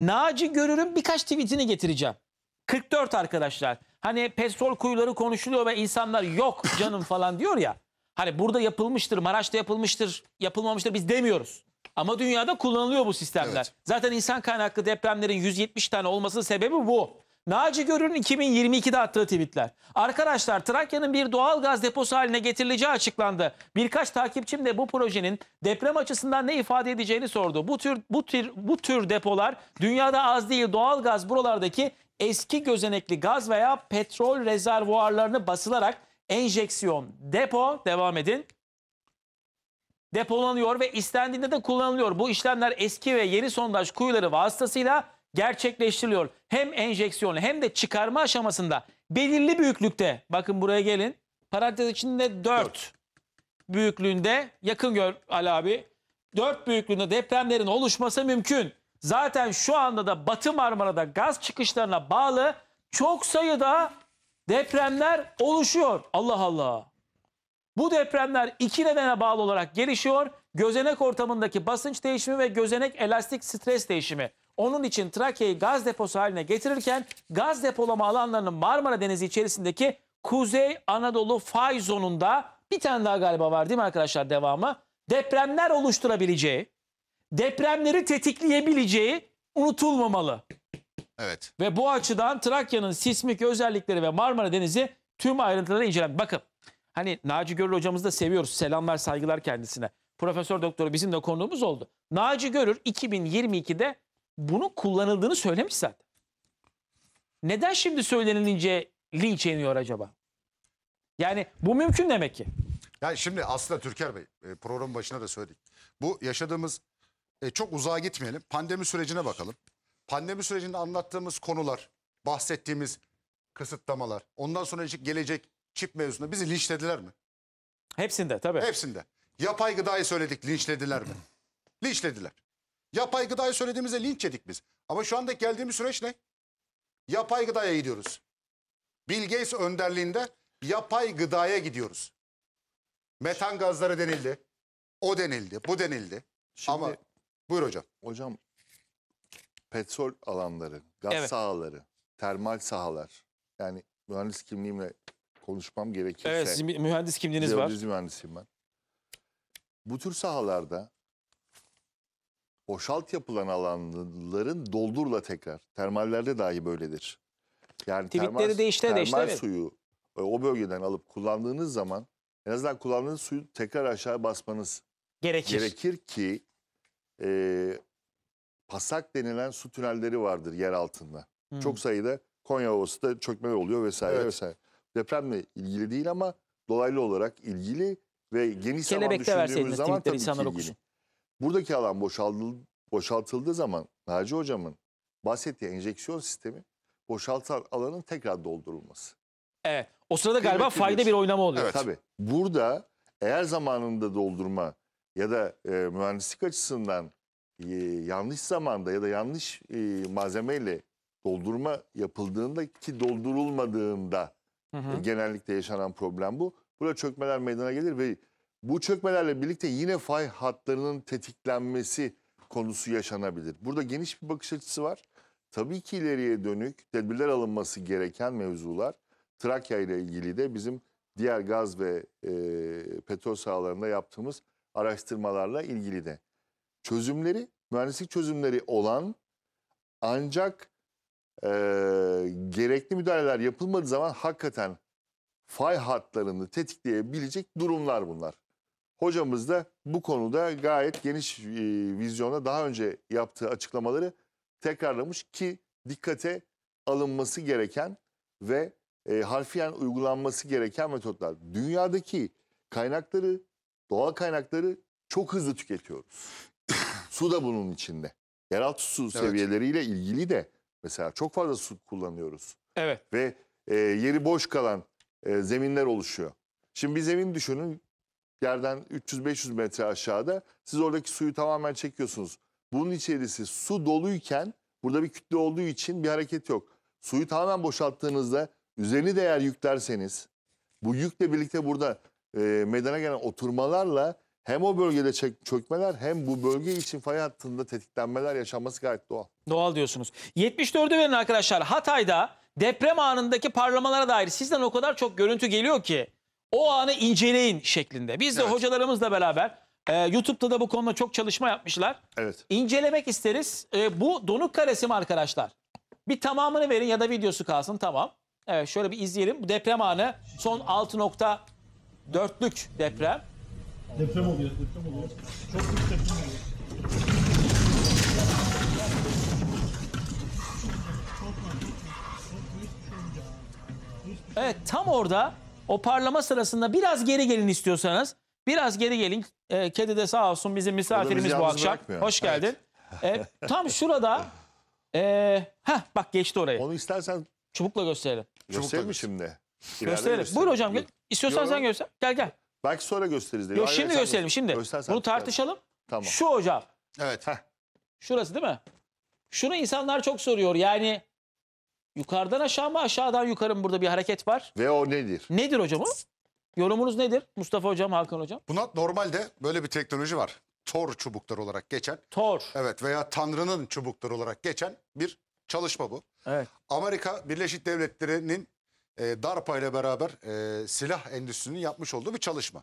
Naci Görür'ün birkaç tweetini getireceğim. 44 arkadaşlar. Hani petrol kuyuları konuşuluyor ve insanlar yok canım falan diyor ya. Hani burada yapılmıştır, Maraş'ta yapılmıştır, yapılmamıştır biz demiyoruz. Ama dünyada kullanılıyor bu sistemler. Evet. Zaten insan kaynaklı depremlerin 170 tane olmasının sebebi bu. Naci Görür'ün 2022'de attığı tweetler. Arkadaşlar Trakya'nın bir doğal gaz deposu haline getirileceği açıklandı. Birkaç takipçim de bu projenin deprem açısından ne ifade edeceğini sordu. Bu tür bu tür bu tür depolar dünyada az değil. Doğal gaz buralardaki eski gözenekli gaz veya petrol rezervuarlarını basılarak enjeksiyon, depo devam edin. Depolanıyor ve istendiğinde de kullanılıyor. Bu işlemler eski ve yeni sondaj kuyuları vasıtasıyla gerçekleştiriliyor. Hem enjeksiyonla hem de çıkarma aşamasında belirli büyüklükte bakın buraya gelin parantez içinde 4, 4. büyüklüğünde yakın gör Ali abi 4 büyüklüğünde depremlerin oluşması mümkün. Zaten şu anda da Batı Marmara'da gaz çıkışlarına bağlı çok sayıda depremler oluşuyor. Allah Allah. Bu depremler iki nedene bağlı olarak gelişiyor. Gözenek ortamındaki basınç değişimi ve gözenek elastik stres değişimi. Onun için Trakya'yı gaz deposu haline getirirken gaz depolama alanlarının Marmara Denizi içerisindeki Kuzey Anadolu fay zonunda bir tane daha galiba var değil mi arkadaşlar devamı? Depremler oluşturabileceği, depremleri tetikleyebileceği unutulmamalı. Evet. Ve bu açıdan Trakya'nın sismik özellikleri ve Marmara Denizi tüm ayrıntıları incelen. Bakın hani Naci Görür hocamızı da seviyoruz. Selamlar saygılar kendisine. Profesör doktoru bizim de konuğumuz oldu. Naci Görür 2022'de bunu kullanıldığını söylemiş zaten. Neden şimdi söylenilince linç yeniyor acaba? Yani bu mümkün demek ki. Yani şimdi aslında Türker Bey e, programın başına da söyledik. Bu yaşadığımız e, çok uzağa gitmeyelim. Pandemi sürecine bakalım. Pandemi sürecinde anlattığımız konular, bahsettiğimiz kısıtlamalar, ondan sonra gelecek çip mevzusunda bizi linçlediler mi? Hepsinde tabii. Hepsinde. Yapay gıdayı söyledik linçlediler mi? linçlediler. Yapay gıdayı söylediğimizde linç yedik biz. Ama şu anda geldiğimiz süreç ne? Yapay gıdaya gidiyoruz. Bill Gates önderliğinde yapay gıdaya gidiyoruz. Metan gazları denildi. O denildi, bu denildi. Şimdi, Ama buyur hocam. Hocam petrol alanları, gaz evet. sahaları, termal sahalar. Yani mühendis kimliğimle konuşmam gerekirse. Evet, sizin mühendis kimliğiniz var. Mühendisiyim ben. Bu tür sahalarda boşalt yapılan alanların doldurla tekrar. Termallerde dahi böyledir. Yani Tweetleri termal, değiştire termal değiştire suyu e, o bölgeden alıp kullandığınız zaman en azından kullandığınız suyu tekrar aşağı basmanız gerekir. Gerekir ki e, pasak denilen su tünelleri vardır yer altında. Hmm. Çok sayıda Konya Ovası'da çökme oluyor vesaire evet. vesaire. Depremle ilgili değil ama dolaylı olarak ilgili ve geniş Kelebek'te zaman düşündüğümüz zaman tabii ki ilgili. Okusun. Buradaki alan boşaltıldı, boşaltıldığı zaman Naci Hocam'ın bahsettiği enjeksiyon sistemi boşaltan alanın tekrar doldurulması. Evet. O sırada galiba Kıymetli fayda bir oynama oluyor. Evet. Tabii. Burada eğer zamanında doldurma ya da e, mühendislik açısından e, yanlış zamanda ya da yanlış e, malzemeyle doldurma yapıldığında ki doldurulmadığında hı hı. E, genellikle yaşanan problem bu. Burada çökmeler meydana gelir ve bu çökmelerle birlikte yine fay hatlarının tetiklenmesi konusu yaşanabilir. Burada geniş bir bakış açısı var. Tabii ki ileriye dönük tedbirler alınması gereken mevzular Trakya ile ilgili de bizim diğer gaz ve e, petrol sahalarında yaptığımız araştırmalarla ilgili de. Çözümleri, mühendislik çözümleri olan ancak e, gerekli müdahaleler yapılmadığı zaman hakikaten fay hatlarını tetikleyebilecek durumlar bunlar. Hocamız da bu konuda gayet geniş e, vizyona daha önce yaptığı açıklamaları tekrarlamış ki dikkate alınması gereken ve e, harfiyen uygulanması gereken metotlar. Dünyadaki kaynakları, doğal kaynakları çok hızlı tüketiyoruz. su da bunun içinde. Yeraltı su evet. seviyeleriyle ilgili de mesela çok fazla su kullanıyoruz. Evet. Ve e, yeri boş kalan e, zeminler oluşuyor. Şimdi bir zemin düşünün yerden 300-500 metre aşağıda siz oradaki suyu tamamen çekiyorsunuz. Bunun içerisi su doluyken burada bir kütle olduğu için bir hareket yok. Suyu tamamen boşalttığınızda üzerini değer yüklerseniz bu yükle birlikte burada e, meydana gelen oturmalarla hem o bölgede çök çökmeler hem bu bölge için fay hattında tetiklenmeler yaşanması gayet doğal. Doğal diyorsunuz. 74'ü verin arkadaşlar Hatay'da deprem anındaki parlamalara dair sizden o kadar çok görüntü geliyor ki o anı inceleyin şeklinde. Biz de Evet. hocalarımızla beraber e, YouTube'da da bu konuda çok çalışma yapmışlar. Evet. İncelemek isteriz. E, bu donuk karesi mi arkadaşlar? Bir tamamını verin ya da videosu kalsın tamam. Evet şöyle bir izleyelim. Bu deprem anı son 6.4'lük deprem. Deprem oluyor, deprem oluyor. Çok büyük deprem oluyor. Evet tam orada o parlama sırasında biraz geri gelin istiyorsanız. Biraz geri gelin. E, kedi de sağ olsun bizim misafirimiz bu akşam. Bırakmıyor. Hoş geldin. Evet. E, tam şurada. E, heh, bak geçti oraya. Onu istersen çubukla gösterelim. Gösterelim mi şimdi? gösterelim. Buyur hocam. Gel. İstiyorsan Yorum. sen göster. Gel gel. Belki sonra gösteririz. Yok şimdi gösterelim şimdi. Bunu tartışalım. Tamam. Şu hocam. Evet. Heh. Şurası değil mi? Şunu insanlar çok soruyor. Yani Yukarıdan aşağı mı aşağıdan yukarı mı burada bir hareket var? Ve o nedir? Nedir hocam o? Yorumunuz nedir Mustafa hocam, Hakan hocam? Buna normalde böyle bir teknoloji var. Tor çubukları olarak geçen. Tor. Evet veya Tanrı'nın çubukları olarak geçen bir çalışma bu. Evet. Amerika Birleşik Devletleri'nin e, DARPA ile beraber e, silah endüstrisinin yapmış olduğu bir çalışma.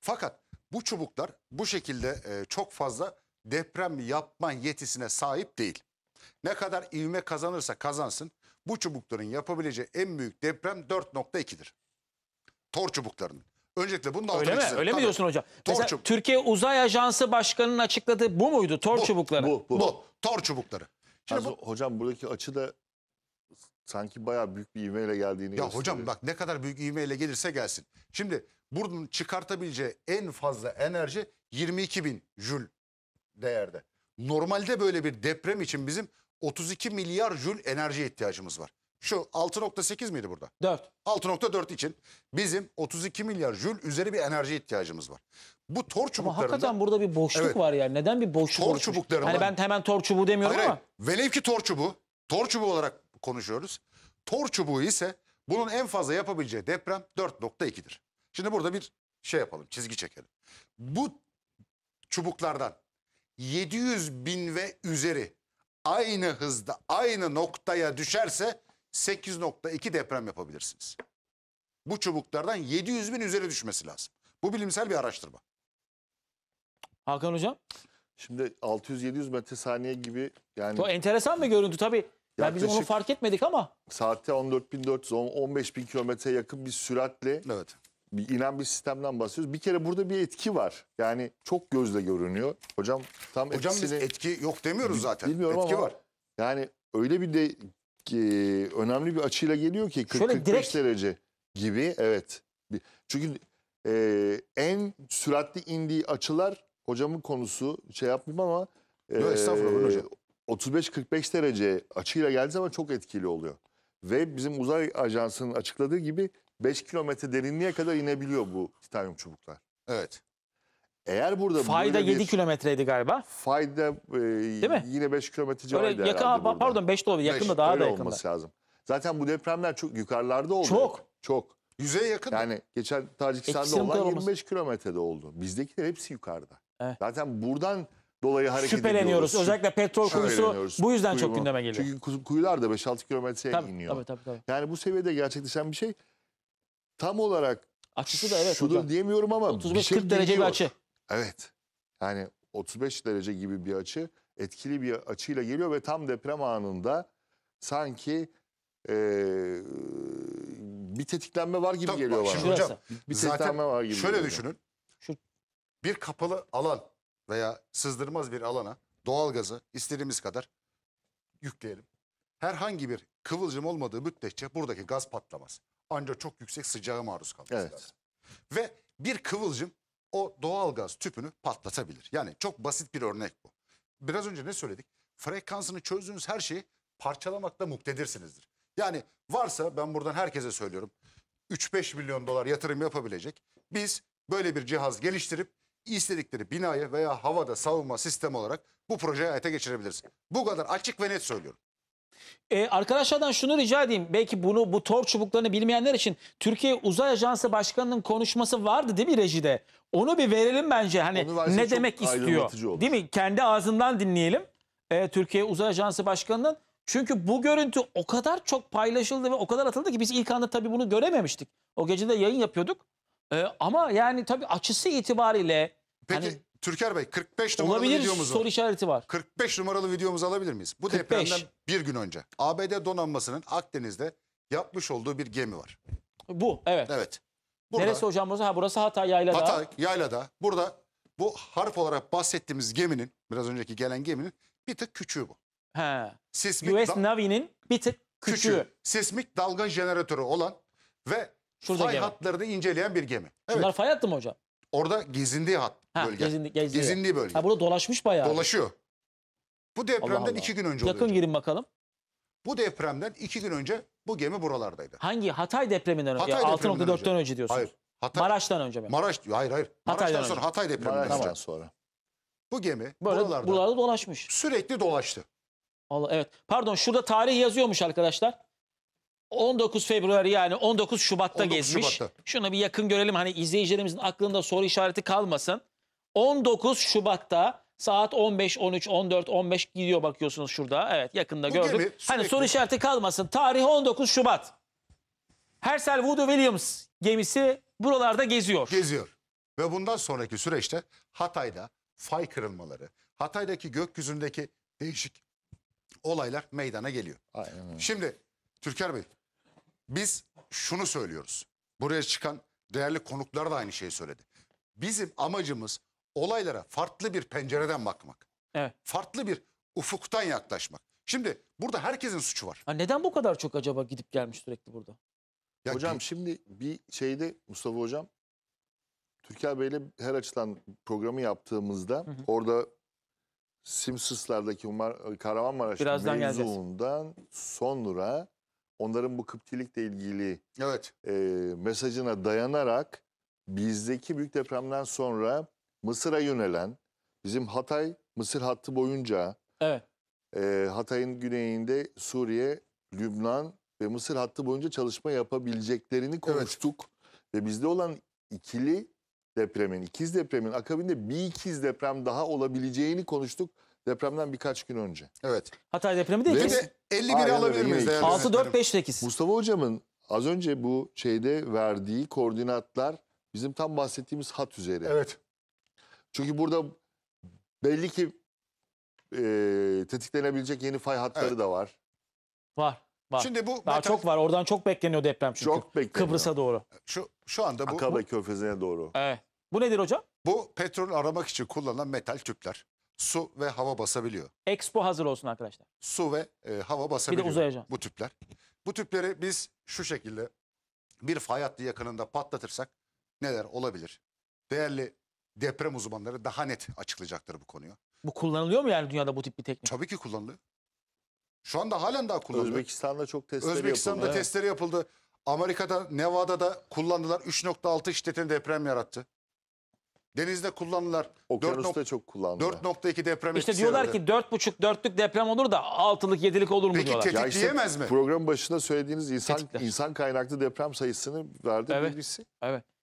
Fakat bu çubuklar bu şekilde e, çok fazla deprem yapma yetisine sahip değil. Ne kadar ivme kazanırsa kazansın bu çubukların yapabileceği en büyük deprem 4.2'dir. Tor çubuklarının. Öncelikle bunun altını Öyle mi? Öyle mi diyorsun hocam? Tor Mesela Türkiye Uzay Ajansı Başkanı'nın açıkladığı bu muydu? Tor bu, çubukları. Bu, bu. bu. Tor çubukları. Şimdi bu... Hocam buradaki açı da sanki bayağı büyük bir ivmeyle geldiğini Ya gösteriyor. hocam bak ne kadar büyük ivmeyle gelirse gelsin. Şimdi buradan çıkartabileceği en fazla enerji 22 bin jül değerde. Normalde böyle bir deprem için bizim 32 milyar jül enerji ihtiyacımız var. Şu 6.8 miydi burada? 4. 6.4 için bizim 32 milyar jül üzeri bir enerji ihtiyacımız var. Bu tor çubuklarında... Ama hakikaten burada bir boşluk Evet. var yani. Neden bir boşluk Tor oluşmuş? Hani ben hemen tor çubuğu demiyorum Hayır, ama. hayır. Velev ki tor çubuğu, tor çubuğu olarak konuşuyoruz. Tor çubuğu ise bunun en fazla yapabileceği deprem 4.2'dir. Şimdi burada bir şey yapalım, çizgi çekelim. Bu çubuklardan 700 bin ve üzeri aynı hızda aynı noktaya düşerse 8.2 deprem yapabilirsiniz. Bu çubuklardan 700 bin üzeri düşmesi lazım. Bu bilimsel bir araştırma. Hakan Hocam? Şimdi 600-700 metre saniye gibi yani... Bu enteresan bir görüntü tabii. Yani biz onu fark etmedik ama. Saatte 14.400-15.000 kilometreye yakın bir süratle evet bir inen bir sistemden bahsediyoruz. Bir kere burada bir etki var. Yani çok gözle görünüyor. Hocam tam Hocam etkisini... biz etki yok demiyoruz zaten. Bilmiyorum etki ama var. Yani öyle bir de e, önemli bir açıyla geliyor ki 40 45 direkt... derece gibi evet. Çünkü e, en süratli indiği açılar hocamın konusu şey yapmayayım ama e, Yok, estağfurullah hocam. 35-45 derece açıyla geldiği zaman çok etkili oluyor. Ve bizim uzay ajansının açıkladığı gibi 5 kilometre derinliğe kadar inebiliyor bu titanyum çubuklar. Evet. Eğer burada fayda 7 bir, kilometreydi galiba. Fayda e, Değil mi? yine 5 kilometre civarıydı herhalde. Yaka, burada. pardon 5 de olabilir. Yakında daha öyle da yakında. olması lazım. Zaten bu depremler çok yukarılarda oldu. Çok. Çok. Yüzeye yakın. Yani geçen Tacikistan'da olan 25 kilometrede oldu. Bizdekiler hepsi yukarıda. Evet. Zaten buradan dolayı hareket Şüpheleniyoruz. ediyoruz. Özellikle petrol kuyusu bu yüzden Kuyumu. çok gündeme geliyor. Çünkü kuyular da 5-6 kilometreye iniyor. Tabii, tabii, tabii. Yani bu seviyede gerçekleşen bir şey tam olarak Açısı da evet şudur hocam. diyemiyorum ama 35-40 şey derece bir açı. Evet. Yani 35 derece gibi bir açı etkili bir açıyla geliyor ve tam deprem anında sanki eee, bir tetiklenme var gibi Tabii, geliyor bak bana. şimdi hocam, bir tetiklenme var gibi. Şöyle geliyor. düşünün. Şu- Bir kapalı alan veya sızdırmaz bir alana doğalgazı istediğimiz kadar yükleyelim. Herhangi bir kıvılcım olmadığı müddetçe buradaki gaz patlamaz ancak çok yüksek sıcağa maruz kalması evet. lazım. Ve bir kıvılcım o doğalgaz tüpünü patlatabilir. Yani çok basit bir örnek bu. Biraz önce ne söyledik? Frekansını çözdüğünüz her şeyi parçalamakta muktedirsinizdir. Yani varsa ben buradan herkese söylüyorum 3-5 milyon dolar yatırım yapabilecek biz böyle bir cihaz geliştirip istedikleri binayı veya havada savunma sistemi olarak bu projeyi hayata geçirebiliriz. Bu kadar açık ve net söylüyorum. Ee, arkadaşlardan şunu rica edeyim. Belki bunu bu tor çubuklarını bilmeyenler için Türkiye Uzay Ajansı Başkanı'nın konuşması vardı değil mi rejide? Onu bir verelim bence. Hani ne demek istiyor? Değil mi? Kendi ağzından dinleyelim. Ee, Türkiye Uzay Ajansı Başkanı'nın. Çünkü bu görüntü o kadar çok paylaşıldı ve o kadar atıldı ki biz ilk anda tabii bunu görememiştik. O gece de yayın yapıyorduk. Ee, ama yani tabii açısı itibariyle Peki hani Türker Bey 45 numaralı Olabilir videomuzu. soru işareti var. 45 numaralı videomuzu alabilir miyiz? Bu 45. depremden bir gün önce ABD donanmasının Akdeniz'de yapmış olduğu bir gemi var. Bu evet. Evet. Burada, Neresi hocam burası? Ha, burası Hatay Yaylada. Hatay yaylada burada bu harf olarak bahsettiğimiz geminin biraz önceki gelen geminin bir tık küçüğü bu. He. Sismik US Navy'nin bir tık küçüğü. küçüğü. Sismik dalga jeneratörü olan ve Şurada fay gemi. hatlarını inceleyen bir gemi. Evet. Bunlar fay hattı mı hocam? Orada gezindiği hat ha, bölge. Gezindi, gezdiği. gezindiği bölge. Ha, burada dolaşmış bayağı. Dolaşıyor. Bu depremden Allah Allah. iki gün önce Yakın girin bakalım. Bu depremden iki gün önce bu gemi buralardaydı. Hangi? Hatay depreminden Hatay önce. 6.4'ten önce. önce diyorsunuz. Hayır. Hatay, Maraş'tan önce mi? Maraş, hayır hayır. Maraş'tan Hatay'dan sonra Hatay depreminden Maraş'tan sonra. sonra. Bu gemi Böyle, buralarda, buralarda dolaşmış. Sürekli dolaştı. Allah evet. Pardon şurada tarih yazıyormuş arkadaşlar. 19 Februar yani 19 Şubat'ta 19 gezmiş. Şubat'ta. Şunu bir yakın görelim hani izleyicilerimizin aklında soru işareti kalmasın. 19 Şubat'ta saat 15, 13, 14, 15 gidiyor bakıyorsunuz şurada. Evet yakında Bu gördük. Hani soru işareti kalmasın. Tarih 19 Şubat. Herschel Woody Williams gemisi buralarda geziyor. Geziyor. Ve bundan sonraki süreçte Hatay'da fay kırılmaları, Hatay'daki gökyüzündeki değişik olaylar meydana geliyor. Aynen. Şimdi Türker Bey, biz şunu söylüyoruz. Buraya çıkan değerli konuklar da aynı şeyi söyledi. Bizim amacımız olaylara farklı bir pencereden bakmak. Evet. Farklı bir ufuktan yaklaşmak. Şimdi burada herkesin suçu var. Ha neden bu kadar çok acaba gidip gelmiş sürekli burada? Ya hocam bir- şimdi bir şeyde Mustafa hocam Türker Bey'le her açıdan programı yaptığımızda hı. orada Simsis'lardaki Umar Kahramanmaraş'ta Birazdan geleceğiz. sonra onların bu Kıptilikle ilgili evet. e, mesajına dayanarak bizdeki büyük depremden sonra Mısır'a yönelen bizim Hatay Mısır hattı boyunca evet. e, Hatay'ın güneyinde Suriye, Lübnan ve Mısır hattı boyunca çalışma yapabileceklerini konuştuk. Evet. Ve bizde olan ikili depremin, ikiz depremin akabinde bir ikiz deprem daha olabileceğini konuştuk depremden birkaç gün önce. Evet. Hatay depremi de ikiz. Ve de 51'i Aynen alabilir öyle, miyiz? yine değerli iki. Altı, Mustafa hocamın az önce bu şeyde verdiği koordinatlar bizim tam bahsettiğimiz hat üzeri. Evet. Çünkü burada belli ki e, tetiklenebilecek yeni fay hatları Evet. da var. Var. Var. Şimdi bu Daha metal- çok var. Oradan çok bekleniyor deprem çünkü. Çok bekleniyor. Kıbrıs'a doğru. Şu şu anda bu, Akabe bu Körfezi'ne doğru. Evet. Bu nedir hocam? bu petrol aramak için kullanılan metal tüpler su ve hava basabiliyor. Expo hazır olsun arkadaşlar. Su ve e, hava basabiliyor. Bir de uzayacağım. Bu tüpler. Bu tüpleri biz şu şekilde bir fay hattı yakınında patlatırsak neler olabilir? Değerli deprem uzmanları daha net açıklayacaktır bu konuyu. Bu kullanılıyor mu yani dünyada bu tip bir teknik? Tabii ki kullanılıyor. Şu anda halen daha kullanılıyor. Özbekistan'da çok testleri yapıldı. Özbekistan'da testleri yapıldı. Amerika'da Nevada'da kullandılar 3.6 şiddetinde deprem yarattı. Denizde kullanılar. Okyanusta çok kullanılıyor. 4.2 deprem İşte etkisi diyorlar herhalde. ki 4.5 4'lük deprem olur da 6'lık 7'lik olur mu Peki diyorlar. Ya işte mi? program başında söylediğiniz insan Tetikler. insan kaynaklı deprem sayısını verdi Evet. bilgisi. Evet.